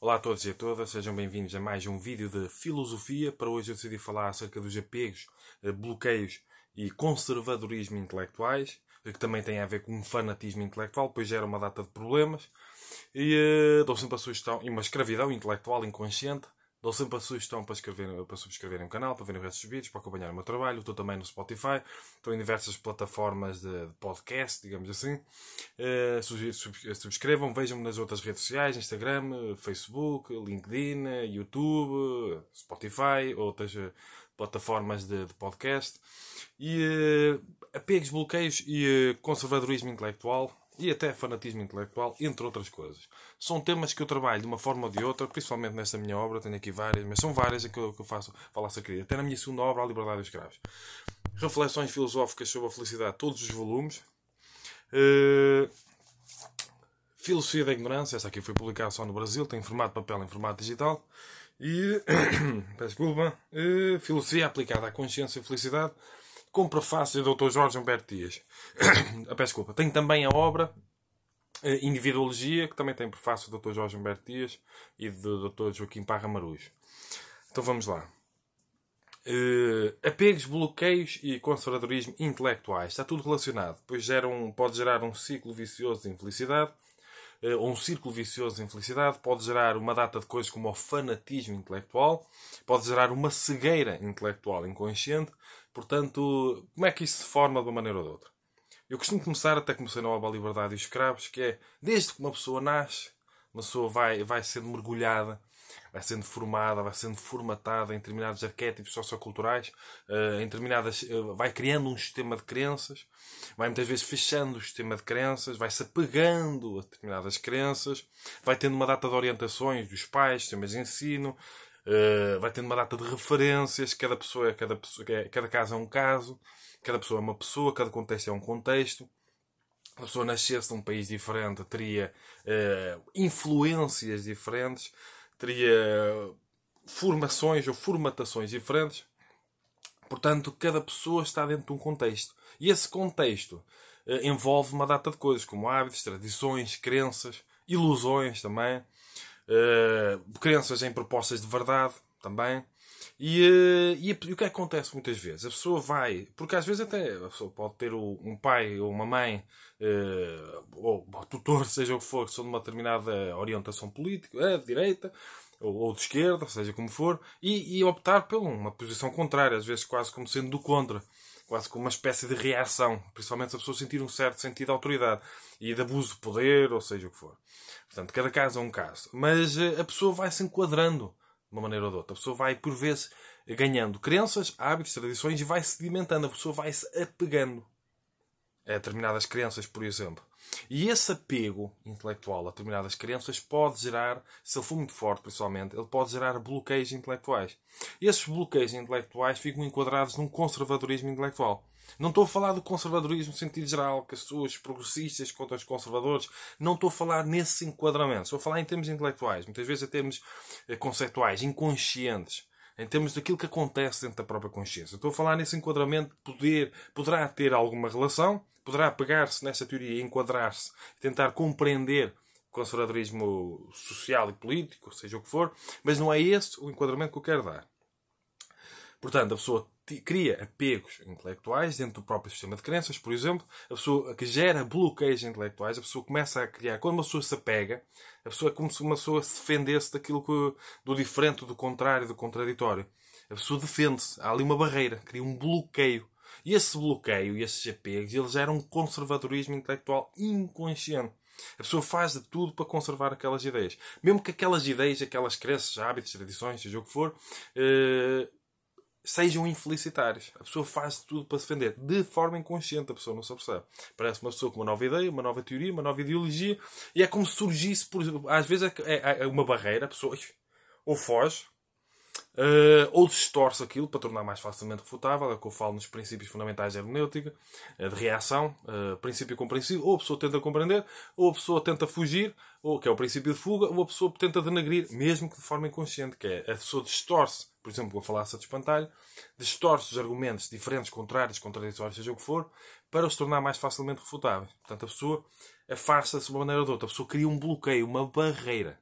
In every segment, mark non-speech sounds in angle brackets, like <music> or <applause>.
Olá a todos e a todas, sejam bem-vindos a mais um vídeo de filosofia. Para hoje eu decidi falar acerca dos apegos, eh, bloqueios e conservadorismo intelectuais, eh, que também tem a ver com um fanatismo intelectual, pois gera uma data de problemas. E uh, dou sempre a sugestão, e uma escravidão intelectual inconsciente, Dou sempre a sugestão para, escrever, para subscreverem o canal, para verem os restos dos vídeos, para acompanhar o meu trabalho. Estou também no Spotify, estou em diversas plataformas de podcast, digamos assim. Uh, subscrevam, vejam-me nas outras redes sociais, Instagram, Facebook, LinkedIn, YouTube, Spotify, outras eh, plataformas de, de podcast. E uh, apegues, bloqueios e uh, conservadorismo intelectual e até fanatismo intelectual, entre outras coisas. São temas que eu trabalho de uma forma ou de outra, principalmente nesta minha obra, tenho aqui várias, mas são várias que eu, que eu faço falar acerca Até na minha segunda obra, A Liberdade dos graves Reflexões filosóficas sobre a felicidade, todos os volumes. Uh... Filosofia da Ignorância, essa aqui foi publicada só no Brasil, tem em formato papel, em formato digital. E, <coughs> desculpa, uh... Filosofia aplicada à consciência e felicidade, com prefácio do Dr. Jorge Humberto Dias. <coughs> Ah, peço desculpa. Tem também a obra eh, Individualogia que também tem prefácio do Dr. Jorge Humberto Dias e do Dr. Joaquim Parra Marujo. Então vamos lá. Uh, apegos, bloqueios e conservadorismo intelectuais. Está tudo relacionado, pois gera um, pode gerar um ciclo vicioso de infelicidade ou eh, um círculo vicioso de infelicidade, pode gerar uma data de coisas como o fanatismo intelectual, pode gerar uma cegueira intelectual inconsciente. Portanto, como é que isso se forma de uma maneira ou de outra? Eu costumo começar, até comecei na obra Liberdade e os Escravos, que é desde que uma pessoa nasce, uma pessoa vai, vai sendo mergulhada vai sendo formada, vai sendo formatada em determinados arquétipos socioculturais, eh, em determinadas, eh, vai criando um sistema de crenças, vai muitas vezes fechando o sistema de crenças, vai se apegando a determinadas crenças, vai tendo uma data de orientações dos pais, sistemas de ensino, eh, vai tendo uma data de referências, cada pessoa, é, cada, pessoa, é, cada caso é um caso, cada pessoa é uma pessoa, cada contexto é um contexto a pessoa nascesse num país diferente, teria uh, influências diferentes, teria formações ou formatações diferentes. Portanto, cada pessoa está dentro de um contexto. E esse contexto eh, envolve uma data de coisas, como hábitos, tradições, crenças, ilusões também, eh, crenças em propostas de verdade também, e, eh, e, e, o é que acontece muitas vezes? A pessoa vai, porque às vezes até a pessoa pode ter um pai ou uma mãe, eh, ou, ou tutor, <laughs> seja o que for, que são de uma determinada orientação política, é, de direita, ou, de esquerda, seja como for, e, e optar por uma posição contrária, às vezes quase como sendo do contra quase como uma espécie de reação, principalmente se a pessoa sentir um certo sentido de autoridade e de abuso de poder, ou seja o que for. Portanto, cada caso é um caso. Mas eh, a pessoa vai se enquadrando de uma maneira ou de outra. A pessoa vai, por vezes, ganhando crenças, hábitos, tradições e vai sedimentando. A pessoa vai se apegando a determinadas crenças, por exemplo. E esse apego intelectual a determinadas crenças pode gerar, se ele for muito forte principalmente, ele pode gerar bloqueios intelectuais. E esses bloqueios intelectuais ficam enquadrados num conservadorismo intelectual. Não estou a falar do conservadorismo no sentido geral, que as pessoas progressistas contra os conservadores. Não estou a falar nesse enquadramento Estou a falar em termos intelectuais, muitas vezes em termos eh, conceituais, inconscientes. Em termos daquilo que acontece dentro da própria consciência. Estou a falar nesse enquadramento que poder, poderá ter alguma relação, poderá pegar-se nessa teoria e enquadrar-se, tentar compreender conservadorismo social e político, seja o que for, mas não é esse o enquadramento que eu quero dar. Portanto, a pessoa cria apegos intelectuais dentro do próprio sistema de crenças, por exemplo, a pessoa que gera bloqueios intelectuais, a pessoa começa a criar, quando uma pessoa se apega, a pessoa é como se uma pessoa se defendesse daquilo que, do diferente, do contrário, do contraditório. A pessoa defende-se, há ali uma barreira, cria um bloqueio. E esse bloqueio e esses apegos, eles geram um conservadorismo intelectual inconsciente. A pessoa faz de tudo para conservar aquelas ideias. Mesmo que aquelas ideias, aquelas crenças, hábitos, tradições, seja o que for, eh, sejam infelicitários. A pessoa faz tudo para se defender. De forma inconsciente, a pessoa não se percebe. Parece uma pessoa com uma nova ideia, uma nova teoria, uma nova ideologia. E é como se surgisse, por exemplo, às vezes é, é, é uma barreira, a pessoa ou foge, uh, ou distorce aquilo para tornar mais facilmente refutável, é o que eu falo nos princípios fundamentais da hermenêutica, eh, de reação, uh, princípio compreensível, ou a pessoa tenta compreender, ou a pessoa tenta fugir, ou que é o princípio de fuga, ou a pessoa tenta denegrir, mesmo que de forma inconsciente, que é a pessoa distorce, por exemplo, vou falar de espantalho, distorce os argumentos diferentes, contrários, contraditórios, seja o que for, para os tornar mais facilmente refutáveis. Portanto, a pessoa afasta-se de uma maneira ou de outra, a pessoa cria um bloqueio, uma barreira.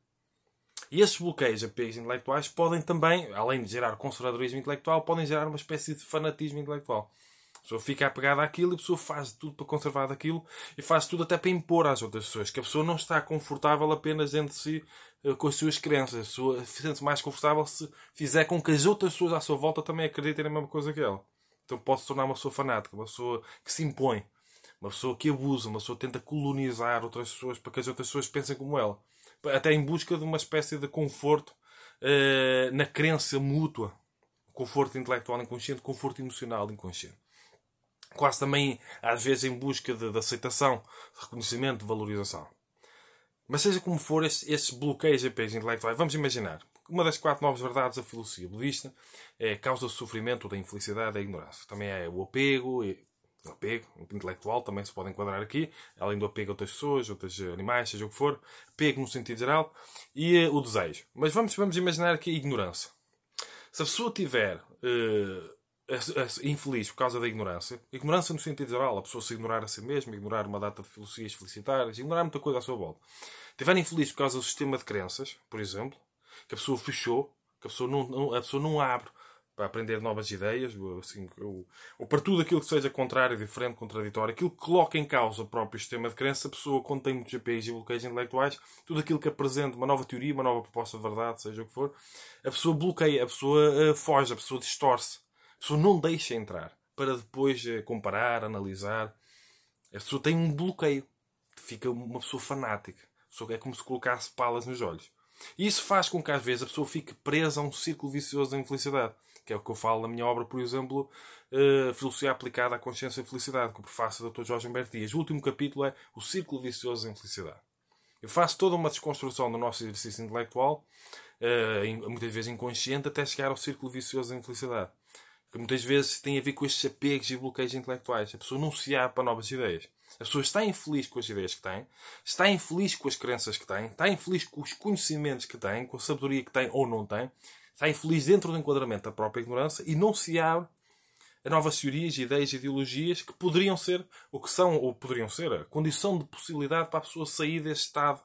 E esses bloqueios a intelectuais podem também, além de gerar conservadorismo intelectual, podem gerar uma espécie de fanatismo intelectual. A pessoa fica apegada àquilo e a pessoa faz tudo para conservar daquilo e faz tudo até para impor às outras pessoas, que a pessoa não está confortável apenas entre si eh, com as suas crenças. A pessoa sente-se mais confortável se fizer com que as outras pessoas à sua volta também acreditem na mesma coisa que ela. Então pode se tornar uma pessoa fanática, uma pessoa que se impõe, uma pessoa que abusa, uma pessoa que tenta colonizar outras pessoas para que as outras pessoas pensem como ela até em busca de uma espécie de conforto uh, na crença mútua. Conforto intelectual inconsciente, conforto emocional inconsciente. Quase também, às vezes, em busca de, de aceitação, de reconhecimento, de valorização. Mas seja como for, estes, bloqueios bloqueios apenas intelectuais, vamos imaginar, uma das quatro novas verdades da filosofia budista é a causa do sofrimento, da infelicidade, da é ignorância. Também é o apego, apego intelectual também se pode enquadrar aqui, além do apego a outras pessoas, outros animais, seja o que for, apego no sentido geral, e eh, o desejo. Mas vamos, vamos imaginar aqui a ignorância. Se a pessoa tiver uh, é infeliz por causa da ignorância, ignorância no sentido geral, a pessoa se ignorar a si mesma, ignorar uma data de filosofias felicitárias, ignorar muita coisa à sua volta, tiver infeliz por causa do sistema de crenças, por exemplo, que a pessoa fechou, que a pessoa não, a pessoa não abre, para aprender novas ideias, assim, ou, ou para tudo aquilo que seja contrário, diferente, contraditório, aquilo que coloca em causa o próprio sistema de crença, a pessoa contém muitos APIs e bloqueios intelectuais, tudo aquilo que apresenta uma nova teoria, uma nova proposta de verdade, seja o que for, a pessoa bloqueia, a pessoa uh, foge, a pessoa distorce, a pessoa não deixa entrar para depois uh, comparar, analisar. A pessoa tem um bloqueio, fica uma pessoa fanática, é como se colocasse palas nos olhos. E isso faz com que às vezes a pessoa fique presa a um círculo vicioso da infelicidade, que é o que eu falo na minha obra, por exemplo, uh, Filosofia Aplicada à Consciência e Felicidade, que o prefácio do Dr. Jorge Humberto Dias. O último capítulo é O Círculo Vicioso da Infelicidade. Eu faço toda uma desconstrução do nosso exercício intelectual, uh, muitas vezes inconsciente, até chegar ao círculo vicioso da infelicidade. Que muitas vezes tem a ver com estes apegos e bloqueios intelectuais. A pessoa não se abre para novas ideias. A pessoa está infeliz com as ideias que tem, está infeliz com as crenças que tem, está infeliz com os conhecimentos que tem, com a sabedoria que tem ou não tem, está infeliz dentro do enquadramento da própria ignorância e não se abre a novas teorias, ideias e ideologias que poderiam ser, ou que são, ou poderiam ser, a condição de possibilidade para a pessoa sair deste estado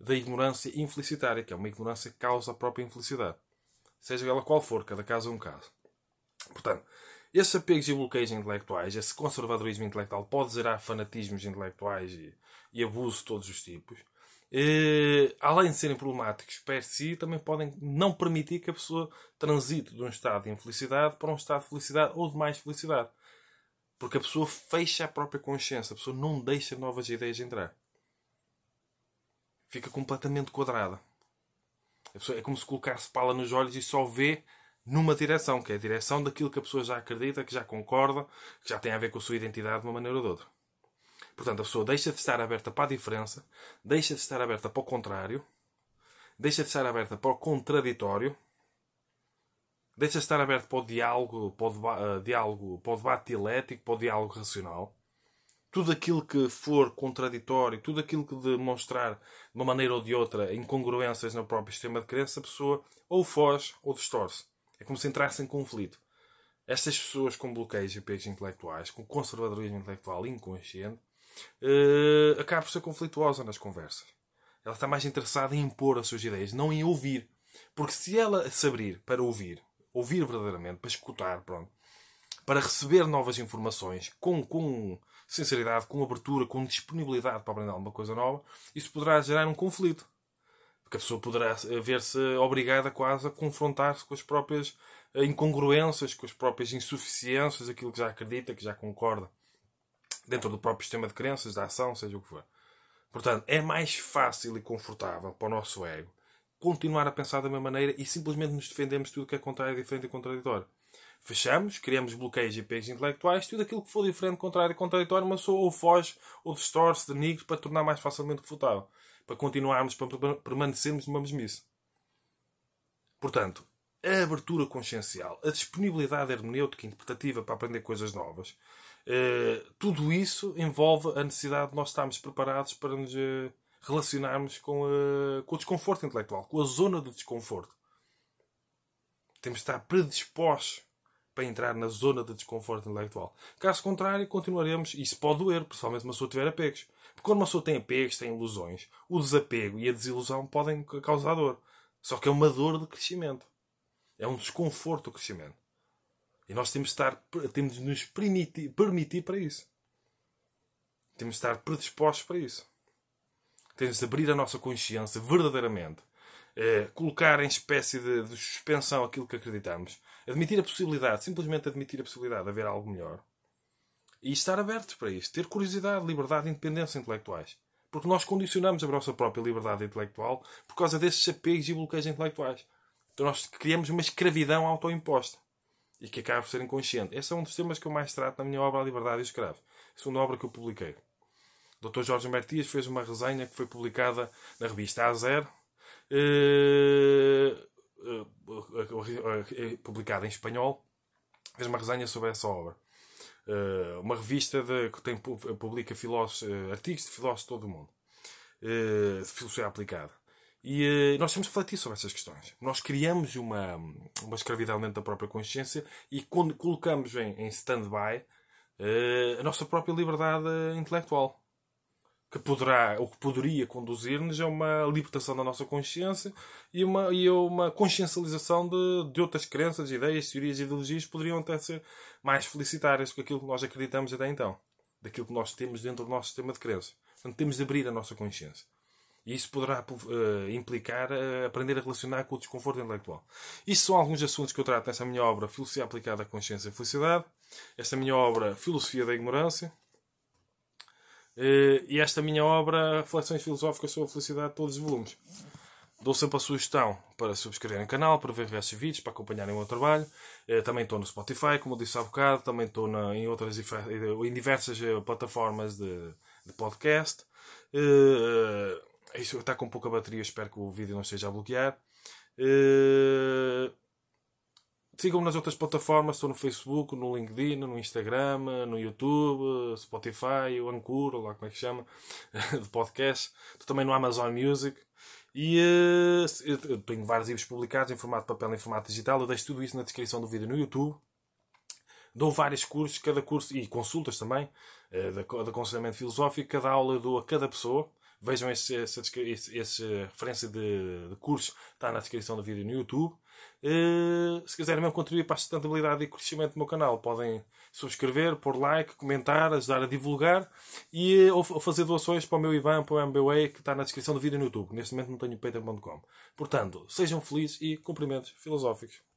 da ignorância infelicitária, que é uma ignorância que causa a própria infelicidade. Seja ela qual for, cada caso é um caso. Portanto, esses apegos e bloqueios intelectuais, esse conservadorismo intelectual pode gerar fanatismos intelectuais e, e abuso de todos os tipos. E, além de serem problemáticos per si, também podem não permitir que a pessoa transite de um estado de infelicidade para um estado de felicidade ou de mais felicidade. Porque a pessoa fecha a própria consciência, a pessoa não deixa novas ideias entrar. Fica completamente quadrada. é como se colocasse pala nos olhos e só vê numa direção, que é a direção daquilo que a pessoa já acredita, que já concorda, que já tem a ver com a sua identidade de uma maneira ou de outra. Portanto, a pessoa deixa de estar aberta para a diferença, deixa de estar aberta para o contrário, deixa de estar aberta para o contraditório, deixa de estar aberta para o diálogo, para o, deba eh, diálogo, para o debate dialético, para o diálogo racional. Tudo aquilo que for contraditório, tudo aquilo que demonstrar de uma maneira ou de outra incongruências no próprio sistema de crença, a pessoa ou foge ou distorce. É como se entrasse em conflito. Estas pessoas com bloqueios e apegos intelectuais, com conservadorismo intelectual inconsciente, uh, acaba por ser conflituosa nas conversas. Ela está mais interessada em impor as suas ideias, não em ouvir. Porque se ela se abrir para ouvir, ouvir verdadeiramente, para escutar, pronto, para receber novas informações com, com sinceridade, com abertura, com disponibilidade para aprender alguma coisa nova, isso poderá gerar um conflito. Porque a pessoa poderá ver-se obrigada quase a confrontar-se com as próprias eh, incongruências, com as próprias insuficiências, aquilo que já acredita, que já concorda, dentro do próprio sistema de crenças, da ação, seja o que for. Portanto, é mais fácil e confortável para o nosso ego continuar a pensar da mesma maneira e simplesmente nos defendemos tudo que é contrário, diferente e contraditório. Fechamos, criamos bloqueios e peixes intelectuais, tudo aquilo que for diferente, contrário e contraditório, uma pessoa ou foge ou distorce, denigre para tornar mais facilmente refutável para continuarmos, para permanecermos numa mesmice. Portanto, a abertura consciencial, a disponibilidade hermenêutica e interpretativa para aprender coisas novas, eh, tudo isso envolve a necessidade de nós estarmos preparados para nos eh, relacionarmos com, a, eh, com o desconforto intelectual, com a zona do desconforto. Temos de estar predispostos para entrar na zona do desconforto intelectual. Caso contrário, continuaremos, e isso pode doer, principalmente se uma pessoa tiver apegos, porque quando uma pessoa tem apegos, tem ilusões, o desapego e a desilusão podem causar dor. Só que é uma dor de crescimento. É um desconforto o crescimento. E nós temos de, estar, temos de nos permitir, permitir para isso. Temos de estar predispostos para isso. Temos de abrir a nossa consciência verdadeiramente. É, colocar em espécie de, de suspensão aquilo que acreditamos. Admitir a possibilidade, simplesmente admitir a possibilidade de haver algo melhor. E estar abertos para isto. Ter curiosidade, liberdade e independência intelectuais. Porque nós condicionamos a nossa própria liberdade intelectual por causa desses apegos e bloqueios intelectuais. Então nós criamos uma escravidão autoimposta. E que acaba por ser inconsciente. Esse é um dos temas que eu mais trato na minha obra A Liberdade e Escravo, Escravos. A segunda obra que eu publiquei. O Dr. Jorge Humberto fez uma resenha que foi publicada na revista A0. Eh, eh, eh, publicada em espanhol. Fez uma resenha sobre essa obra uh, uma revista de, que tem, publica filósofos, uh, artigos de filósofos de todo o mundo, uh, de filosofia aplicada. E nós temos de refletir sobre essas questões. Nós criamos uma, uma escravidão dentro da própria consciência e quando colocamos em, em stand-by a nossa própria liberdade intelectual que poderá, ou que poderia conduzir-nos a uma libertação da nossa consciência e uma, e uma consciencialização de, de outras crenças, ideias, teorias e ideologias que poderiam até ser mais felicitárias do que aquilo que nós acreditamos até então, daquilo que nós temos dentro do nosso sistema de crenças. Portanto, temos de abrir a nossa consciência. E isso poderá uh, implicar uh, aprender a relacionar com o desconforto intelectual. Isto são alguns assuntos que eu trato nessa minha obra Filosofia Aplicada à Consciência e Felicidade, esta minha obra Filosofia da Ignorância, eh, e esta minha obra, Reflexões Filosóficas sobre a Felicidade, todos os volumes. Dou sempre a sugestão para subscreverem o canal, para ver diversos vídeos, para acompanharem o meu trabalho. Eh, também estou no Spotify, como disse há bocado, também estou na, em, outras, eh, em diversas plataformas de, de podcast. É isso está com pouca bateria, espero que o vídeo não esteja a bloquear. Sigam-me nas outras plataformas, estou no Facebook, no LinkedIn, no Instagram, no YouTube, Spotify, o Anchor, lá como é que chama, <laughs> de podcast. Estou também no Amazon Music. E eh, eu tenho vários livros publicados em formato papel e em formato digital. Eu deixo tudo isso na descrição do vídeo no YouTube. Dou vários cursos, cada curso, e consultas também, eh, de aconselhamento filosófico. Cada aula eu dou a cada pessoa. Vejam essa referência de, de curso, está na descrição do vídeo no YouTube. Uh, se quiserem mesmo contribuir para a sustentabilidade e crescimento do meu canal, podem subscrever, pôr like, comentar, ajudar a divulgar e eh, ou, ou fazer doações para o meu Ivan, para o MBA que está na descrição do vídeo no YouTube. Neste momento não tenho patreon.com. Portanto, sejam felizes e cumprimentos filosóficos.